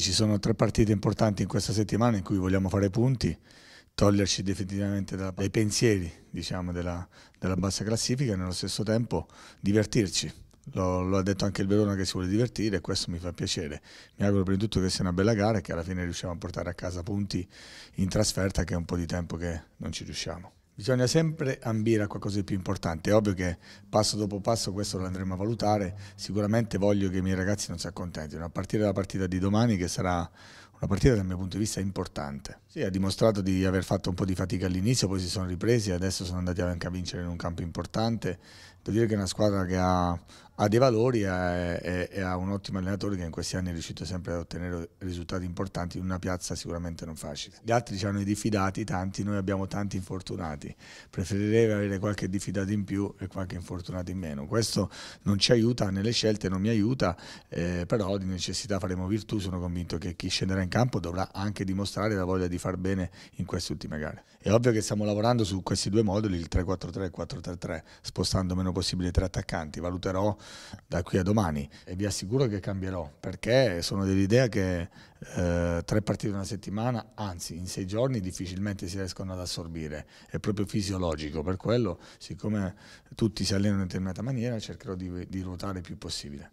ci sono tre partite importanti in questa settimana in cui vogliamo fare punti, toglierci definitivamente dai pensieri diciamo, della, della, bassa classifica e nello stesso tempo divertirci. Lo, lo, ha detto anche il Verona che si vuole divertire e questo mi fa piacere. Mi auguro prima di tutto che sia una bella gara e che alla fine riusciamo a portare a casa punti in trasferta che è un po' di tempo che non ci riusciamo. Bisogna sempre ambire a qualcosa di più importante. È ovvio che passo dopo passo questo lo andremo a valutare. Sicuramente voglio che i miei ragazzi non si accontentino. A partire dalla partita di domani, che sarà una partita dal mio punto di vista importante. Sì, ha dimostrato di aver fatto un po' di fatica all'inizio, poi si sono ripresi e adesso sono andati anche a vincere in un campo importante. Devo dire che è una squadra che ha, ha dei valori e, ha un ottimo allenatore che in questi anni è riuscito sempre ad ottenere risultati importanti in una piazza sicuramente non facile. Gli altri ci hanno i diffidati, tanti, noi abbiamo tanti infortunati. Preferirei avere qualche diffidato in più e qualche infortunato in meno. Questo non ci aiuta nelle scelte, non mi aiuta, eh, però di necessità faremo virtù. Sono convinto che chi scenderà in campo dovrà anche dimostrare la voglia di far bene in queste ultime gare. È ovvio che stiamo lavorando su questi due moduli, il 3-4-3 e il 4-3-3, spostando meno possibile tre attaccanti. Valuterò da qui a domani e vi assicuro che cambierò perché sono dell'idea che eh, tre partite in una settimana, anzi in sei giorni, difficilmente si riescono ad assorbire. È proprio fisiologico. Per quello, siccome tutti si allenano in determinata maniera, cercherò di, di ruotare il più possibile.